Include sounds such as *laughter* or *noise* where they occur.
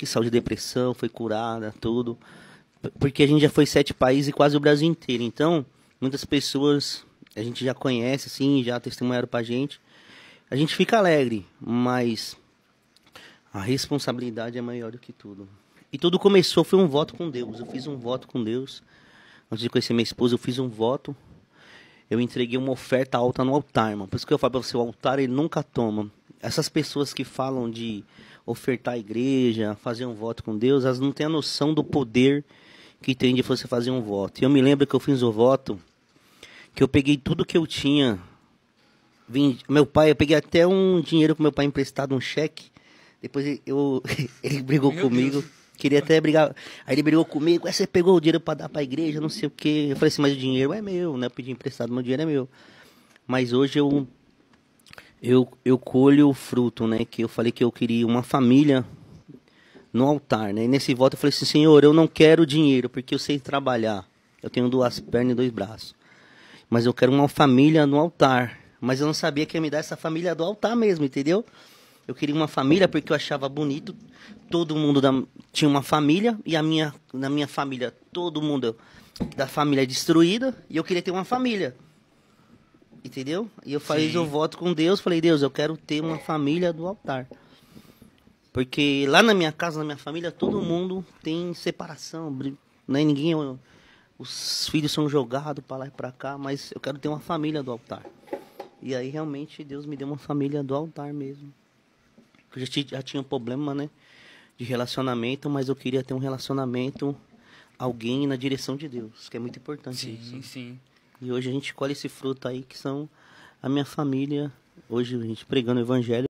que saiu de depressão, foi curada, tudo. Porque a gente já foi sete países e quase o Brasil inteiro. Então, muitas pessoas a gente já conhece, assim, já testemunharam pra gente. A gente fica alegre, mas a responsabilidade é maior do que tudo. E tudo começou, foi um voto com Deus. Eu fiz um voto com Deus. Antes de conhecer minha esposa, eu fiz um voto. Eu entreguei uma oferta alta no altar, irmão. Por isso que eu falo pra você, o altar ele nunca toma. Essas pessoas que falam de ofertar a igreja, fazer um voto com Deus, elas não têm a noção do poder que tem de você fazer um voto. E eu me lembro que eu fiz o voto, que eu peguei tudo que eu tinha. meu pai, eu peguei até um dinheiro com meu pai emprestado, um cheque. Depois eu, *laughs* ele brigou meu comigo. Deus. Queria até brigar. Aí ele brigou comigo. você pegou o dinheiro para dar para a igreja, não sei o quê. Eu falei assim, mas o dinheiro é meu, né? Eu pedi emprestado, meu dinheiro é meu. Mas hoje eu eu, eu colho o fruto, né? Que eu falei que eu queria uma família no altar, né? E nesse voto eu falei assim, Senhor, eu não quero dinheiro, porque eu sei trabalhar. Eu tenho duas pernas e dois braços. Mas eu quero uma família no altar. Mas eu não sabia que ia me dar essa família do altar mesmo, entendeu? Eu queria uma família porque eu achava bonito. Todo mundo da, tinha uma família e a minha, na minha família todo mundo da família é destruída e eu queria ter uma família. Entendeu? E eu falei, o eu voto com Deus, falei, Deus, eu quero ter uma família do altar. Porque lá na minha casa, na minha família, todo mundo tem separação, né? Ninguém os filhos são jogados para lá e para cá, mas eu quero ter uma família do altar. E aí realmente Deus me deu uma família do altar mesmo. Eu já já tinha um problema, né, de relacionamento, mas eu queria ter um relacionamento alguém na direção de Deus, que é muito importante sim, isso. Sim, sim. E hoje a gente colhe esse fruto aí que são a minha família. Hoje a gente pregando o evangelho.